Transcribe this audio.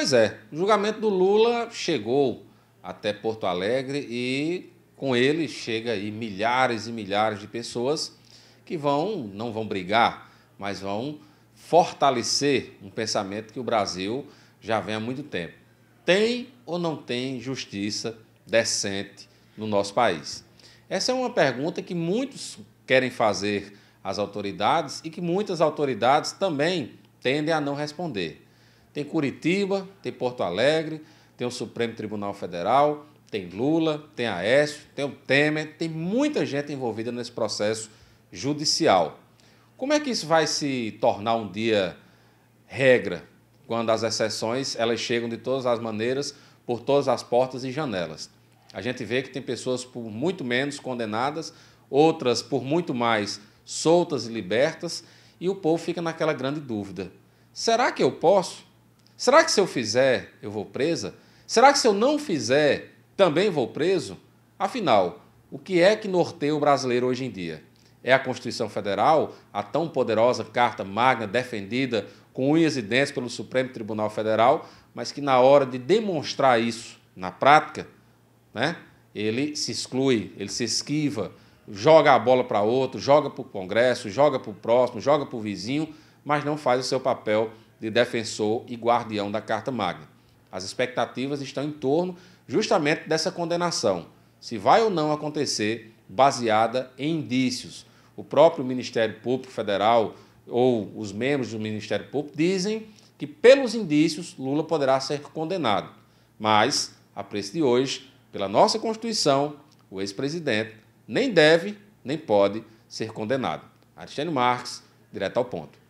Pois é, o julgamento do Lula chegou até Porto Alegre e com ele chega aí milhares e milhares de pessoas que vão, não vão brigar, mas vão fortalecer um pensamento que o Brasil já vem há muito tempo. Tem ou não tem justiça decente no nosso país? Essa é uma pergunta que muitos querem fazer às autoridades e que muitas autoridades também tendem a não responder. Tem Curitiba, tem Porto Alegre, tem o Supremo Tribunal Federal, tem Lula, tem Aécio, tem o Temer, tem muita gente envolvida nesse processo judicial. Como é que isso vai se tornar um dia regra, quando as exceções elas chegam de todas as maneiras, por todas as portas e janelas? A gente vê que tem pessoas por muito menos condenadas, outras por muito mais soltas e libertas, e o povo fica naquela grande dúvida: será que eu posso? Será que se eu fizer, eu vou presa? Será que se eu não fizer, também vou preso? Afinal, o que é que norteia o brasileiro hoje em dia? É a Constituição Federal, a tão poderosa Carta Magna defendida com unhas e dentes pelo Supremo Tribunal Federal, mas que na hora de demonstrar isso na prática, né, ele se exclui, ele se esquiva, joga a bola para outro, joga para o Congresso, joga para o próximo, joga para o vizinho, mas não faz o seu papel de defensor e guardião da Carta Magna. As expectativas estão em torno justamente dessa condenação, se vai ou não acontecer, baseada em indícios. O próprio Ministério Público Federal ou os membros do Ministério Público dizem que, pelos indícios, Lula poderá ser condenado. Mas, a preço de hoje, pela nossa Constituição, o ex-presidente nem deve nem pode ser condenado. Aristênio Marques, direto ao ponto.